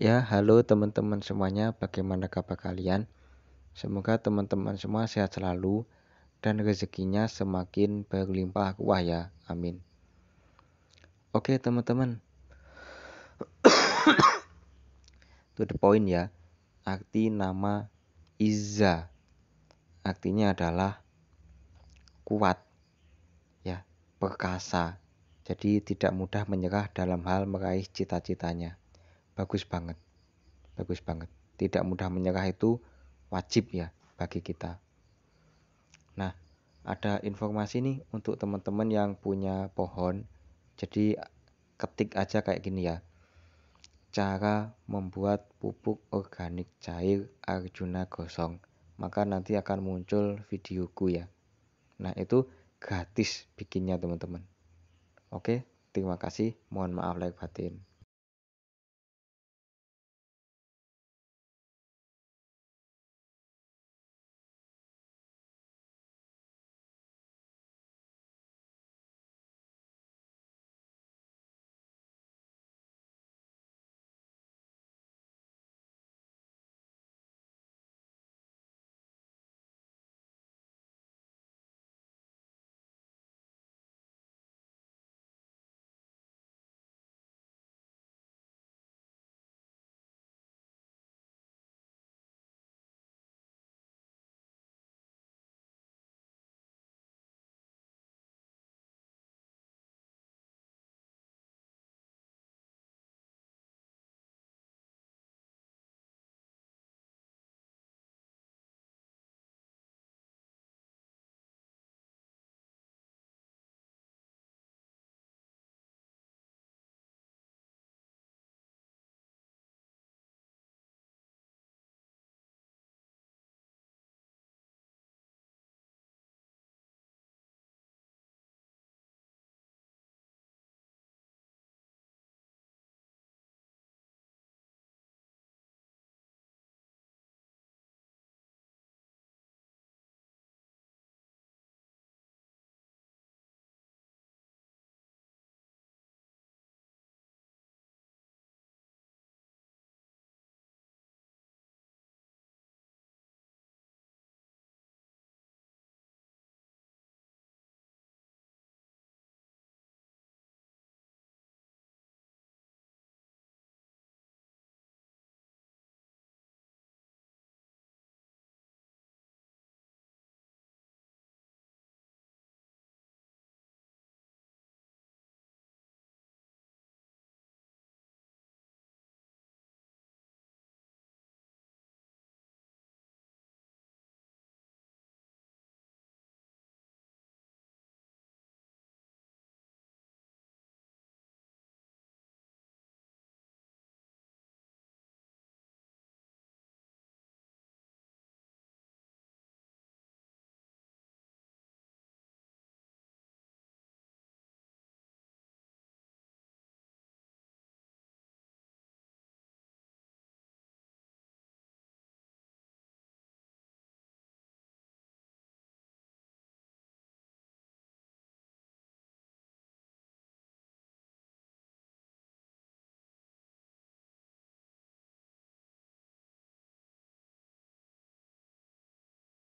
Ya, halo teman-teman semuanya, bagaimana kabar kalian? Semoga teman-teman semua sehat selalu dan rezekinya semakin berlimpah ruah ya. Amin. Oke, teman-teman. to the point ya. Arti nama Iza artinya adalah kuat ya, perkasa. Jadi tidak mudah menyerah dalam hal meraih cita-citanya bagus banget bagus banget tidak mudah menyerah itu wajib ya bagi kita nah ada informasi nih untuk teman-teman yang punya pohon jadi ketik aja kayak gini ya cara membuat pupuk organik cair Arjuna gosong maka nanti akan muncul videoku ya nah itu gratis bikinnya teman-teman oke terima kasih mohon maaf lahir batin